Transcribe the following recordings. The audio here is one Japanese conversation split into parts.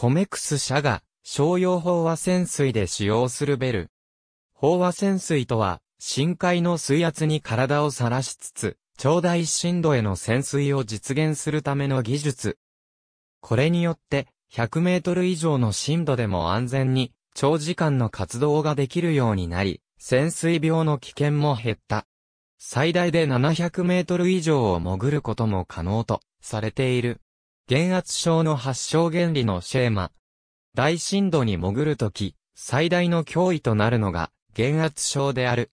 コメクス社が、商用飽和潜水で使用するベル。飽和潜水とは、深海の水圧に体をさらしつつ、超大深度への潜水を実現するための技術。これによって、100メートル以上の深度でも安全に、長時間の活動ができるようになり、潜水病の危険も減った。最大で700メートル以上を潜ることも可能とされている。減圧症の発症原理のシェーマ。大深度に潜るとき、最大の脅威となるのが、減圧症である。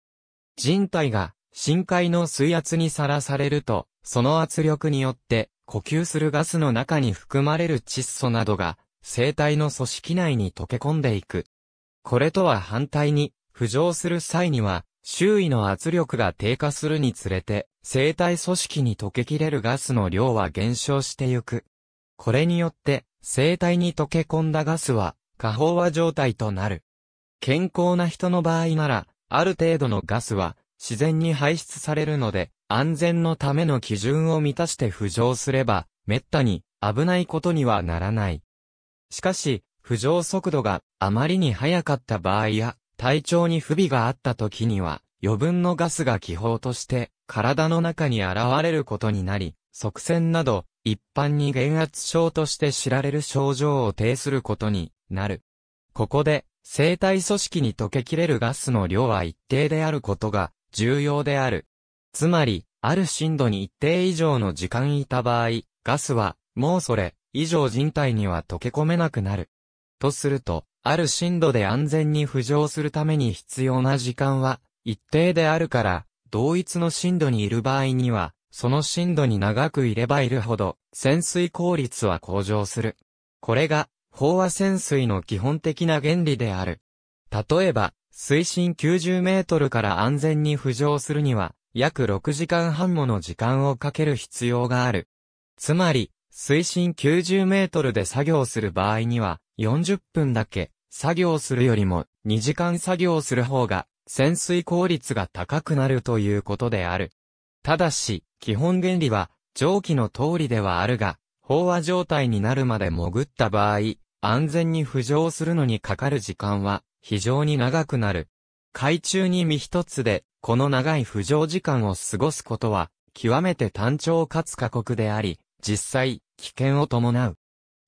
人体が、深海の水圧にさらされると、その圧力によって、呼吸するガスの中に含まれる窒素などが、生体の組織内に溶け込んでいく。これとは反対に、浮上する際には、周囲の圧力が低下するにつれて、生体組織に溶けきれるガスの量は減少してゆく。これによって、生体に溶け込んだガスは、過飽和状態となる。健康な人の場合なら、ある程度のガスは、自然に排出されるので、安全のための基準を満たして浮上すれば、滅多に危ないことにはならない。しかし、浮上速度があまりに速かった場合や、体調に不備があった時には、余分のガスが気泡として、体の中に現れることになり、側線など、一般に減圧症として知られる症状を呈することになる。ここで、生体組織に溶けきれるガスの量は一定であることが重要である。つまり、ある深度に一定以上の時間いた場合、ガスは、もうそれ、以上人体には溶け込めなくなる。とすると、ある深度で安全に浮上するために必要な時間は、一定であるから、同一の深度にいる場合には、その深度に長くいればいるほど、潜水効率は向上する。これが、飽和潜水の基本的な原理である。例えば、水深90メートルから安全に浮上するには、約6時間半もの時間をかける必要がある。つまり、水深90メートルで作業する場合には、40分だけ作業するよりも2時間作業する方が潜水効率が高くなるということである。ただし、基本原理は、上記の通りではあるが、飽和状態になるまで潜った場合、安全に浮上するのにかかる時間は、非常に長くなる。海中に身一つで、この長い浮上時間を過ごすことは、極めて単調かつ過酷であり、実際、危険を伴う。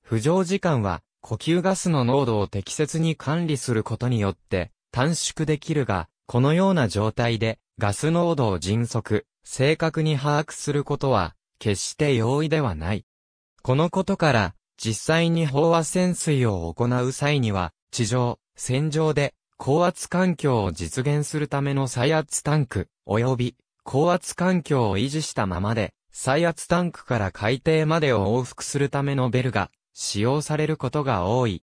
浮上時間は、呼吸ガスの濃度を適切に管理することによって、短縮できるが、このような状態で、ガス濃度を迅速、正確に把握することは、決して容易ではない。このことから、実際に飽和潜水を行う際には、地上、戦場で、高圧環境を実現するための再圧タンク、及び、高圧環境を維持したままで、再圧タンクから海底までを往復するためのベルが、使用されることが多い。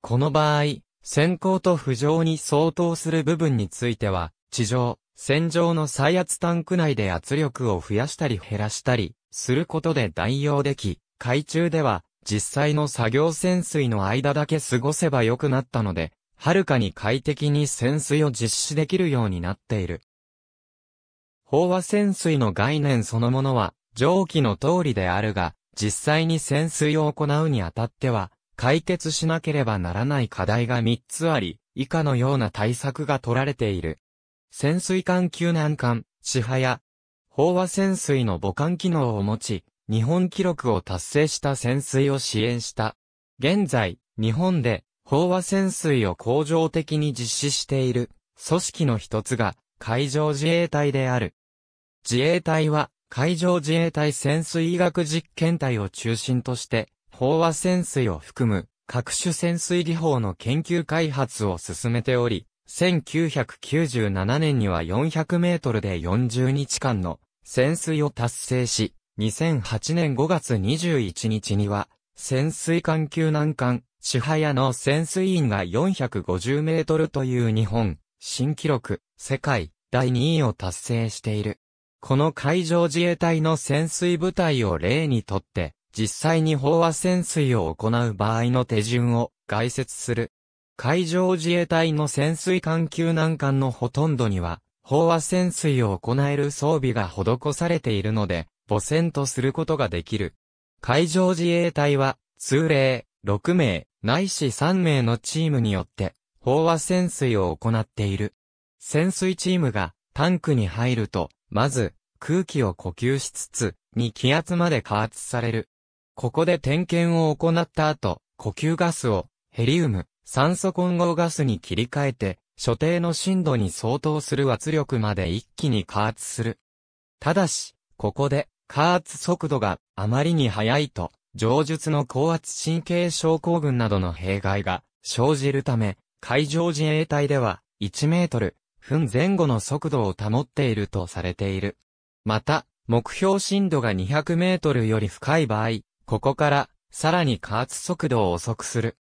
この場合、先行と浮上に相当する部分については、地上、戦場の再圧タンク内で圧力を増やしたり減らしたりすることで代用でき、海中では実際の作業潜水の間だけ過ごせば良くなったので、はるかに快適に潜水を実施できるようになっている。飽和潜水の概念そのものは、上記の通りであるが、実際に潜水を行うにあたっては、解決しなければならない課題が3つあり、以下のような対策が取られている。潜水艦救難艦、シハや、飽和潜水の母艦機能を持ち、日本記録を達成した潜水を支援した。現在、日本で、飽和潜水を恒常的に実施している、組織の一つが、海上自衛隊である。自衛隊は、海上自衛隊潜水医学実験隊を中心として、飽和潜水を含む、各種潜水技法の研究開発を進めており、1997年には400メートルで40日間の潜水を達成し、2008年5月21日には、潜水艦救難艦、支配屋の潜水員が450メートルという日本、新記録、世界、第2位を達成している。この海上自衛隊の潜水部隊を例にとって、実際に飽和潜水を行う場合の手順を概説する。海上自衛隊の潜水艦救難艦のほとんどには、飽和潜水を行える装備が施されているので、母船とすることができる。海上自衛隊は、通例、6名、ないし3名のチームによって、飽和潜水を行っている。潜水チームが、タンクに入ると、まず、空気を呼吸しつつ、に気圧まで加圧される。ここで点検を行った後、呼吸ガスを、ヘリウム、酸素混合ガスに切り替えて、所定の震度に相当する圧力まで一気に加圧する。ただし、ここで、加圧速度があまりに速いと、上述の高圧神経症候群などの弊害が生じるため、海上自衛隊では1メートル、分前後の速度を保っているとされている。また、目標震度が200メートルより深い場合、ここからさらに加圧速度を遅くする。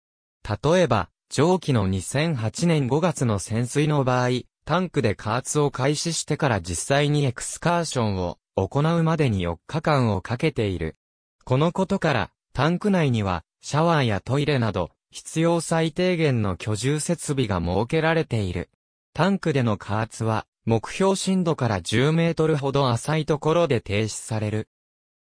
例えば、上記の2008年5月の潜水の場合、タンクで加圧を開始してから実際にエクスカーションを行うまでに4日間をかけている。このことから、タンク内には、シャワーやトイレなど、必要最低限の居住設備が設けられている。タンクでの加圧は、目標深度から10メートルほど浅いところで停止される。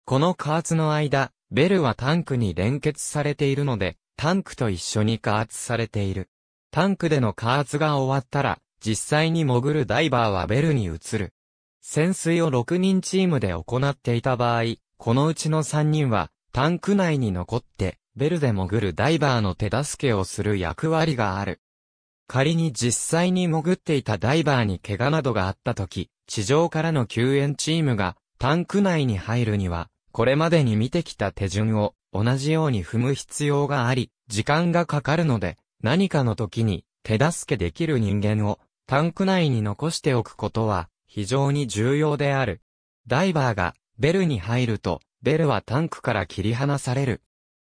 この加圧の間、ベルはタンクに連結されているので、タンクと一緒に加圧されている。タンクでの加圧が終わったら、実際に潜るダイバーはベルに移る。潜水を6人チームで行っていた場合、このうちの3人は、タンク内に残って、ベルで潜るダイバーの手助けをする役割がある。仮に実際に潜っていたダイバーに怪我などがあった時、地上からの救援チームがタンク内に入るには、これまでに見てきた手順を同じように踏む必要があり、時間がかかるので、何かの時に手助けできる人間をタンク内に残しておくことは非常に重要である。ダイバーがベルに入ると、ベルはタンクから切り離される。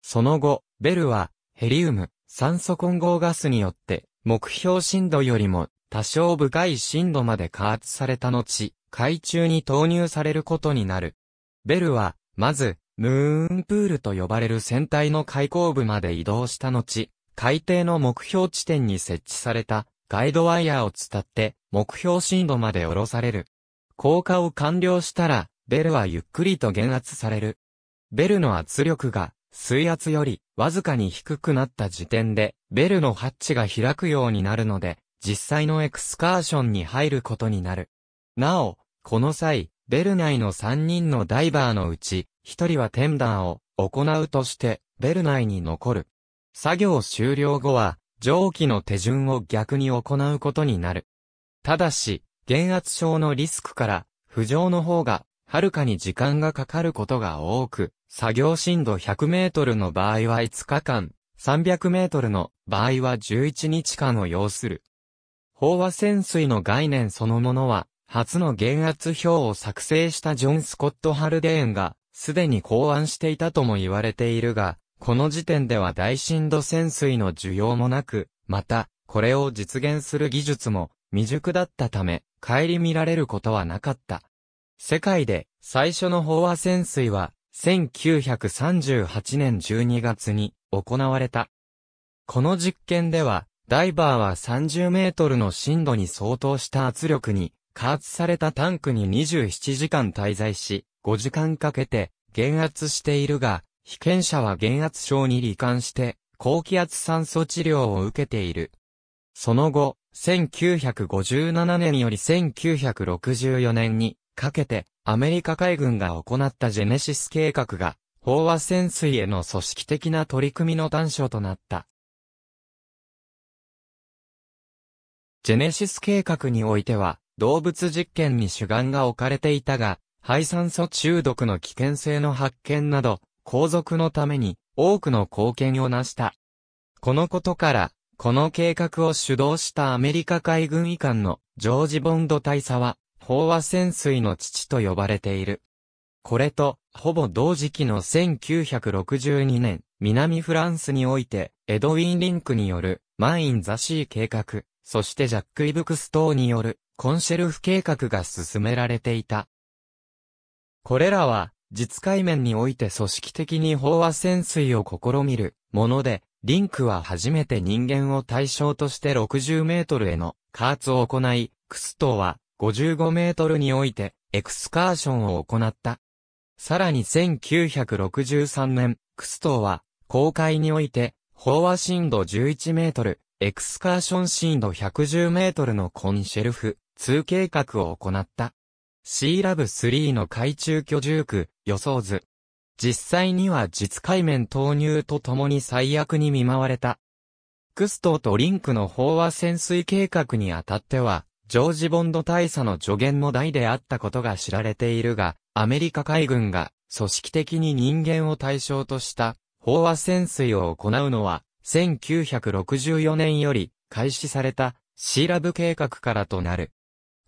その後、ベルはヘリウム、酸素混合ガスによって目標深度よりも多少深い深度まで加圧された後、海中に投入されることになる。ベルはまず、ムーンプールと呼ばれる船体の開口部まで移動した後、海底の目標地点に設置されたガイドワイヤーを伝って目標深度まで下ろされる。降下を完了したら、ベルはゆっくりと減圧される。ベルの圧力が水圧よりわずかに低くなった時点で、ベルのハッチが開くようになるので、実際のエクスカーションに入ることになる。なお、この際、ベル内の3人のダイバーのうち、1人はテンダーを行うとして、ベル内に残る。作業終了後は、蒸気の手順を逆に行うことになる。ただし、減圧症のリスクから、浮上の方が、はるかに時間がかかることが多く、作業深度100メートルの場合は5日間、300メートルの場合は11日間を要する。飽和潜水の概念そのものは、初の減圧表を作成したジョン・スコット・ハルデーンが、すでに考案していたとも言われているが、この時点では大深度潜水の需要もなく、また、これを実現する技術も未熟だったため、顧みられることはなかった。世界で最初の飽和潜水は、1938年12月に行われた。この実験では、ダイバーは30メートルの深度に相当した圧力に加圧されたタンクに27時間滞在し、5時間かけて減圧しているが、被験者は減圧症に罹患して、高気圧酸素治療を受けている。その後、1957年より1964年にかけて、アメリカ海軍が行ったジェネシス計画が、飽和潜水への組織的な取り組みの端緒となった。ジェネシス計画においては、動物実験に主眼が置かれていたが、排酸素中毒の危険性の発見など、皇族のために多くの貢献を成した。このことから、この計画を主導したアメリカ海軍医官のジョージ・ボンド大佐は、飽和潜水の父と呼ばれている。これと、ほぼ同時期の1962年、南フランスにおいて、エドウィン・リンクによる、マイン・ザ・シー計画、そしてジャック・イブクス等による、コンシェルフ計画が進められていた。これらは、実界面において組織的に飽和潜水を試みるもので、リンクは初めて人間を対象として60メートルへの加圧を行い、クストは55メートルにおいてエクスカーションを行った。さらに1963年、クストは公開において飽和深度11メートル、エクスカーション深度110メートルのコンシェルフ2計画を行った。シーラブ3の海中居住区予想図。実際には実海面投入とともに最悪に見舞われた。クストとリンクの飽和潜水計画にあたっては、ジョージ・ボンド大佐の助言の代であったことが知られているが、アメリカ海軍が組織的に人間を対象とした飽和潜水を行うのは、1964年より開始されたシーラブ計画からとなる。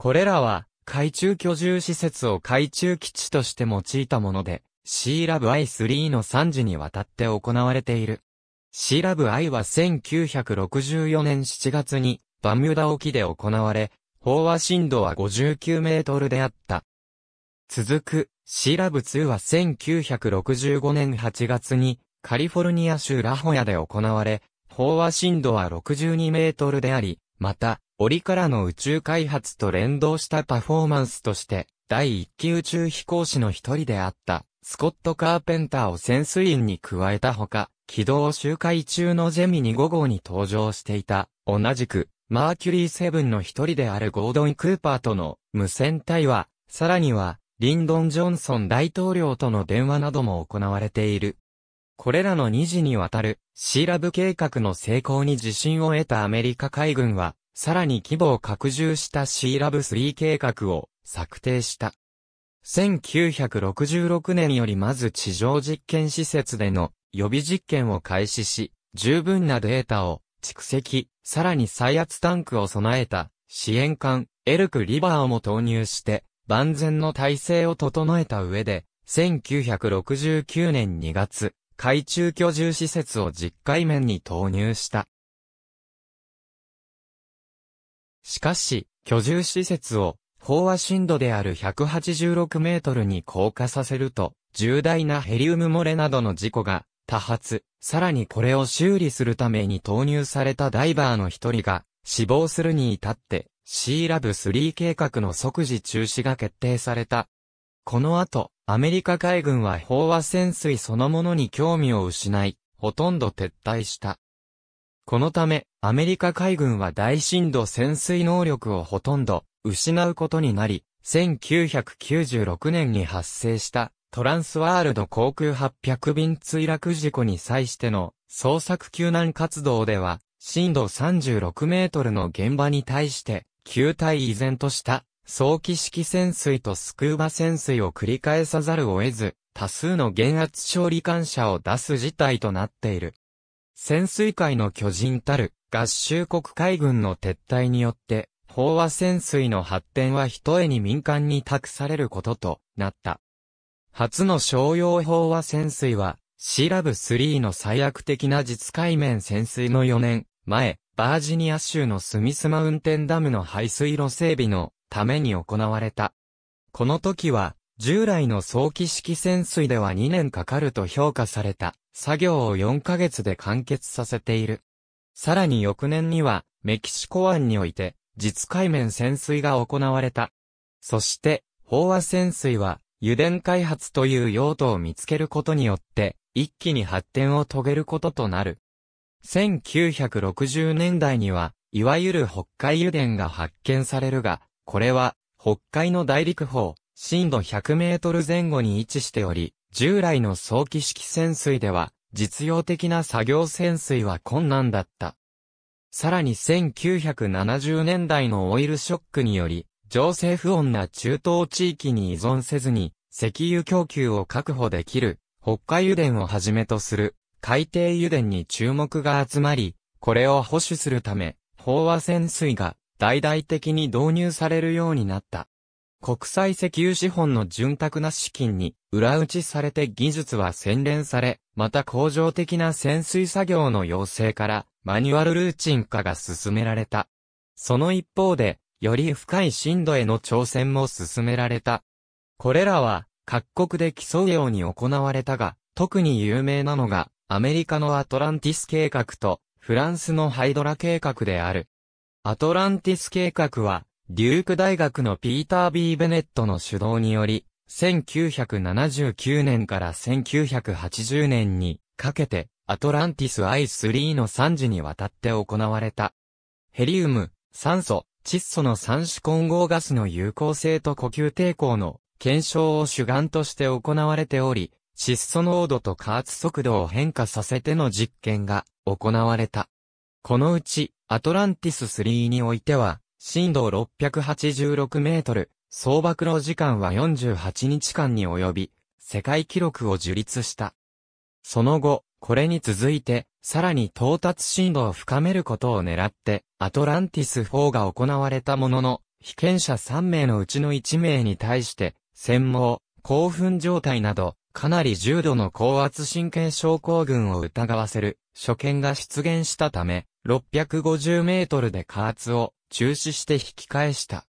これらは、海中居住施設を海中基地として用いたもので、シーラブ I3 の3時にわたって行われている。シーラブ I は1964年7月に、バミュダ沖で行われ、飽和深度は59メートルであった。続く、シーラブ2は1965年8月に、カリフォルニア州ラホヤで行われ、飽和深度は62メートルであり、また、折からの宇宙開発と連動したパフォーマンスとして、第1期宇宙飛行士の一人であった、スコット・カーペンターを潜水員に加えたほか、軌道周回中のジェミニ5号に登場していた、同じく、マーキュリー7の一人であるゴードン・クーパーとの無線対話、さらには、リンドン・ジョンソン大統領との電話なども行われている。これらの2次にわたる、シーラブ計画の成功に自信を得たアメリカ海軍は、さらに規模を拡充した C ラブ3計画を策定した。1966年よりまず地上実験施設での予備実験を開始し、十分なデータを蓄積、さらに再圧タンクを備えた支援艦エルクリバーをも投入して万全の体制を整えた上で、1969年2月、海中居住施設を実海面に投入した。しかし、居住施設を、飽和深度である186メートルに降下させると、重大なヘリウム漏れなどの事故が多発、さらにこれを修理するために投入されたダイバーの一人が死亡するに至って C ラブ3計画の即時中止が決定された。この後、アメリカ海軍は飽和潜水そのものに興味を失い、ほとんど撤退した。このため、アメリカ海軍は大震度潜水能力をほとんど失うことになり、1996年に発生したトランスワールド航空800便墜落事故に際しての捜索救難活動では、震度36メートルの現場に対して、球体依然とした早期式潜水とスクーバ潜水を繰り返さざるを得ず、多数の減圧勝利感者を出す事態となっている。潜水界の巨人たる合衆国海軍の撤退によって、飽和潜水の発展は一重に民間に託されることとなった。初の商用飽和潜水は、シラブ3の最悪的な実海面潜水の4年前、バージニア州のスミスマウンテンダムの排水路整備のために行われた。この時は、従来の早期式潜水では2年かかると評価された、作業を4ヶ月で完結させている。さらに翌年には、メキシコ湾において、実海面潜水が行われた。そして、飽和潜水は、油田開発という用途を見つけることによって、一気に発展を遂げることとなる。1960年代には、いわゆる北海油田が発見されるが、これは、北海の大陸方、深度100メートル前後に位置しており、従来の早期式潜水では、実用的な作業潜水は困難だった。さらに1970年代のオイルショックにより、情勢不穏な中東地域に依存せずに、石油供給を確保できる、北海油田をはじめとする、海底油田に注目が集まり、これを保守するため、飽和潜水が大々的に導入されるようになった。国際石油資本の潤沢な資金に裏打ちされて技術は洗練され、また工場的な潜水作業の要請からマニュアルルーチン化が進められた。その一方で、より深い深度への挑戦も進められた。これらは各国で競うように行われたが、特に有名なのがアメリカのアトランティス計画とフランスのハイドラ計画である。アトランティス計画はデューク大学のピーター・ B・ ベネットの主導により、1979年から1980年にかけて、アトランティス I3 の3次にわたって行われた。ヘリウム、酸素、窒素の三種混合ガスの有効性と呼吸抵抗の検証を主眼として行われており、窒素濃度と加圧速度を変化させての実験が行われた。このうち、アトランティス3においては、震度686メートル、総爆露時間は48日間に及び、世界記録を樹立した。その後、これに続いて、さらに到達震度を深めることを狙って、アトランティス4が行われたものの、被験者3名のうちの1名に対して、専門、興奮状態など、かなり重度の高圧神経症候群を疑わせる、所見が出現したため、650メートルで加圧を中止して引き返した。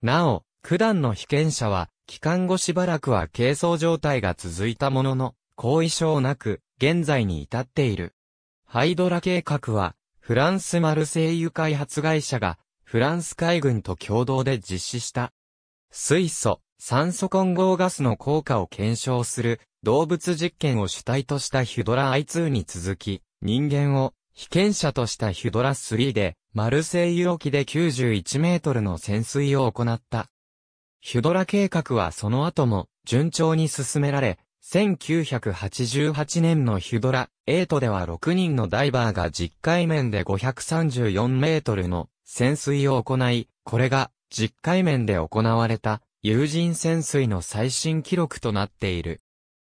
なお、九段の被験者は、帰還後しばらくは軽装状態が続いたものの、後遺症なく、現在に至っている。ハイドラ計画は、フランスマルセイユ開発会社が、フランス海軍と共同で実施した。水素、酸素混合ガスの効果を検証する動物実験を主体としたヒュドラ I2 に続き、人間を被験者としたヒュドラ3で、マルセイユ沖で91メートルの潜水を行った。ヒュドラ計画はその後も順調に進められ、1988年のヒュドラ8では6人のダイバーが10回面で534メートルの潜水を行い、これが10回面で行われた有人潜水の最新記録となっている。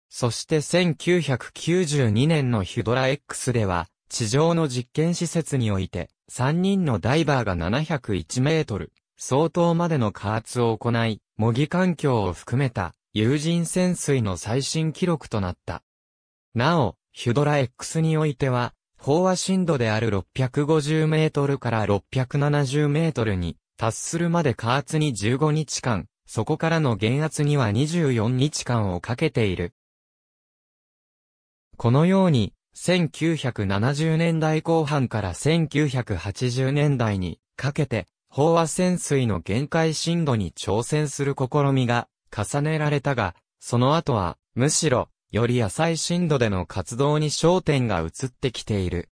そして1992年のヒュドラ X では、地上の実験施設において、3人のダイバーが701メートル、相当までの加圧を行い、模擬環境を含めた、有人潜水の最新記録となった。なお、ヒュドラ X においては、飽和深度である650メートルから670メートルに達するまで加圧に15日間、そこからの減圧には24日間をかけている。このように、1970年代後半から1980年代にかけて、飽和潜水の限界深度に挑戦する試みが重ねられたが、その後は、むしろ、より浅い深度での活動に焦点が移ってきている。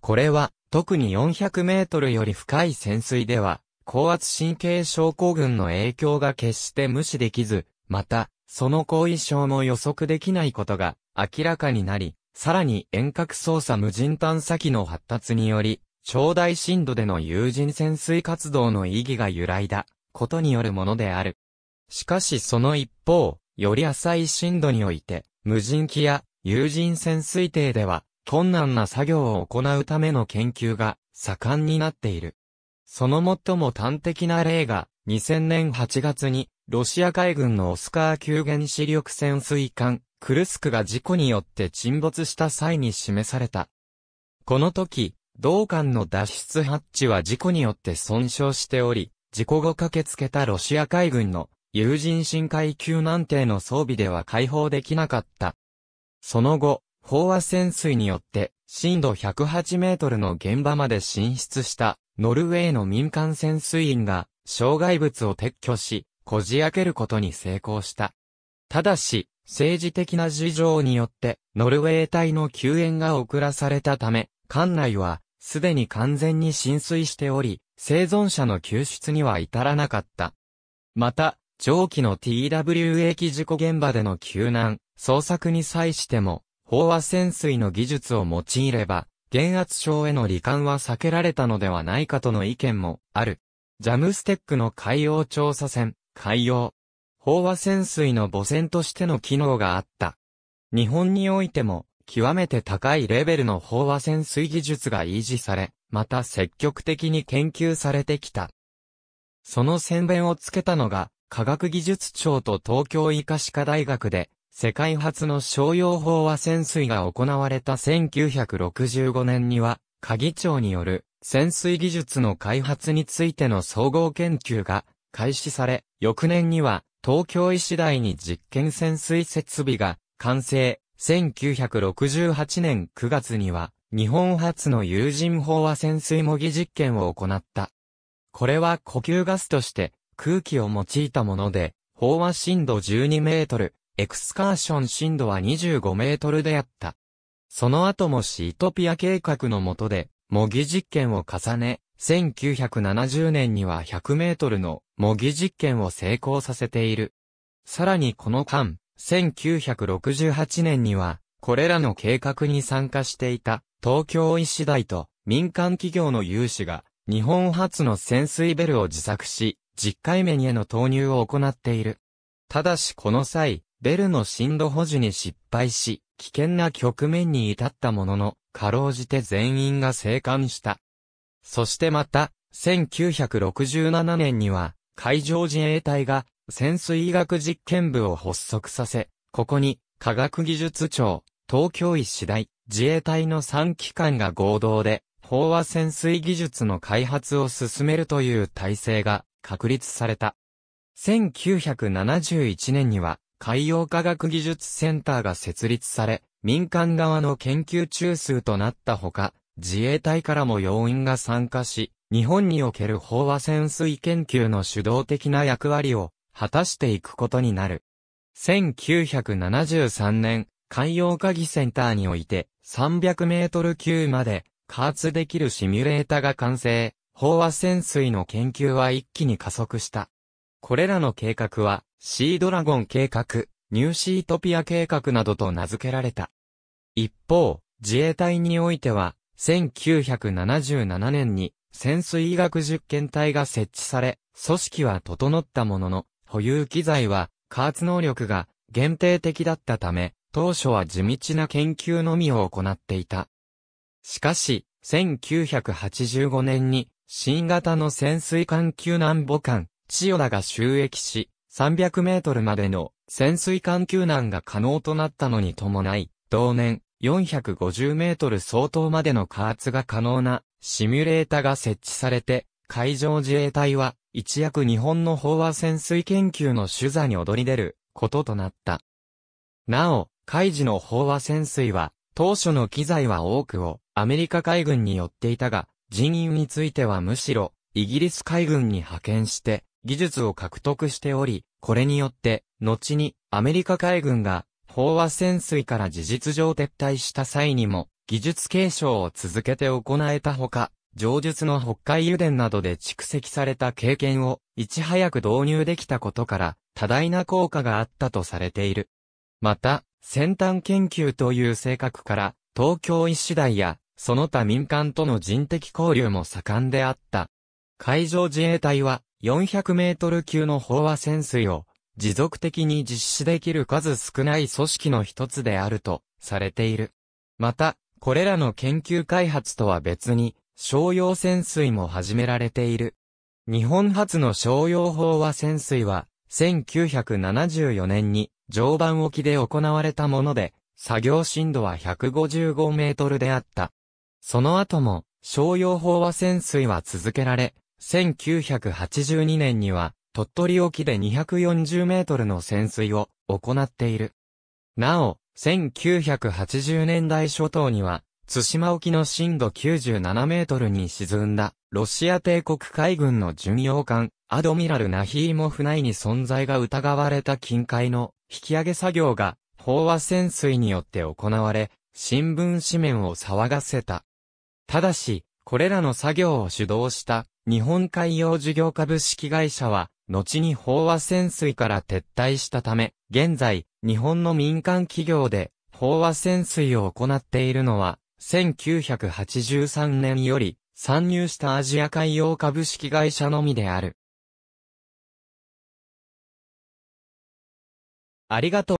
これは、特に400メートルより深い潜水では、高圧神経症候群の影響が決して無視できず、また、その後遺症も予測できないことが明らかになり、さらに遠隔操作無人探査機の発達により、超大深度での有人潜水活動の意義が由来だ、ことによるものである。しかしその一方、より浅い深度において、無人機や有人潜水艇では、困難な作業を行うための研究が盛んになっている。その最も端的な例が、2000年8月に、ロシア海軍のオスカー級原子力潜水艦、クルスクが事故によって沈没した際に示された。この時、同艦の脱出ハッチは事故によって損傷しており、事故後駆けつけたロシア海軍の有人深海救難艇の装備では解放できなかった。その後、飽和潜水によって深度108メートルの現場まで進出したノルウェーの民間潜水員が障害物を撤去し、こじ開けることに成功した。ただし、政治的な事情によって、ノルウェー隊の救援が遅らされたため、艦内は、すでに完全に浸水しており、生存者の救出には至らなかった。また、上記の TWA 機事故現場での救難、捜索に際しても、飽和潜水の技術を用いれば、減圧症への罹患は避けられたのではないかとの意見もある。ジャムステックの海洋調査船、海洋飽和潜水の母船としての機能があった。日本においても、極めて高いレベルの飽和潜水技術が維持され、また積極的に研究されてきた。その宣伝をつけたのが、科学技術庁と東京医科歯科大学で、世界初の商用飽和潜水が行われた1965年には、鍵庁による潜水技術の開発についての総合研究が開始され、翌年には東京医師大に実験潜水設備が完成。1968年9月には、日本初の有人飽和潜水模擬実験を行った。これは呼吸ガスとして空気を用いたもので、飽和深度12メートル、エクスカーション深度は25メートルであった。その後もシートピア計画の下で模擬実験を重ね、1970年には100メートルの模擬実験を成功させている。さらにこの間、1968年には、これらの計画に参加していた、東京医師大と民間企業の有志が、日本初の潜水ベルを自作し、10回目にへの投入を行っている。ただしこの際、ベルの振動保持に失敗し、危険な局面に至ったものの、かろうじて全員が生還した。そしてまた、1967年には、海上自衛隊が潜水医学実験部を発足させ、ここに科学技術庁、東京医師大、自衛隊の3機関が合同で、飽和潜水技術の開発を進めるという体制が確立された。1971年には、海洋科学技術センターが設立され、民間側の研究中枢となったほか、自衛隊からも要員が参加し、日本における飽和潜水研究の主導的な役割を果たしていくことになる。1973年、海洋科技センターにおいて300メートル級まで加圧できるシミュレータが完成、飽和潜水の研究は一気に加速した。これらの計画は、シードラゴン計画、ニューシートピア計画などと名付けられた。一方、自衛隊においては、1977年に潜水医学実験体が設置され、組織は整ったものの、保有機材は、加圧能力が限定的だったため、当初は地道な研究のみを行っていた。しかし、1985年に、新型の潜水艦救難母艦、千代田が収益し、300メートルまでの潜水艦救難が可能となったのに伴い、同年450メートル相当までの加圧が可能なシミュレータが設置されて、海上自衛隊は、一躍日本の飽和潜水研究の取材に躍り出ることとなった。なお、海事の飽和潜水は、当初の機材は多くをアメリカ海軍によっていたが、人員についてはむしろイギリス海軍に派遣して技術を獲得しており、これによって後にアメリカ海軍が飽和潜水から事実上撤退した際にも技術継承を続けて行えたほか、上述の北海油田などで蓄積された経験をいち早く導入できたことから多大な効果があったとされている。また、先端研究という性格から東京医師団やその他民間との人的交流も盛んであった。海上自衛隊は400メートル級の飽和潜水を持続的に実施できる数少ない組織の一つであるとされている。また、これらの研究開発とは別に、商用潜水も始められている。日本初の商用飽和潜水は、1974年に常磐沖で行われたもので、作業深度は155メートルであった。その後も、商用飽和潜水は続けられ、1982年には、鳥取沖で240メートルの潜水を行っている。なお、1980年代初頭には、津島沖の深度97メートルに沈んだ、ロシア帝国海軍の巡洋艦、アドミラル・ナヒーモフ内に存在が疑われた近海の引き上げ作業が、飽和潜水によって行われ、新聞紙面を騒がせた。ただし、これらの作業を主導した、日本海洋事業株式会社は、後に飽和潜水から撤退したため、現在、日本の民間企業で、飽和潜水を行っているのは、1983年より、参入したアジア海洋株式会社のみである。ありがとう。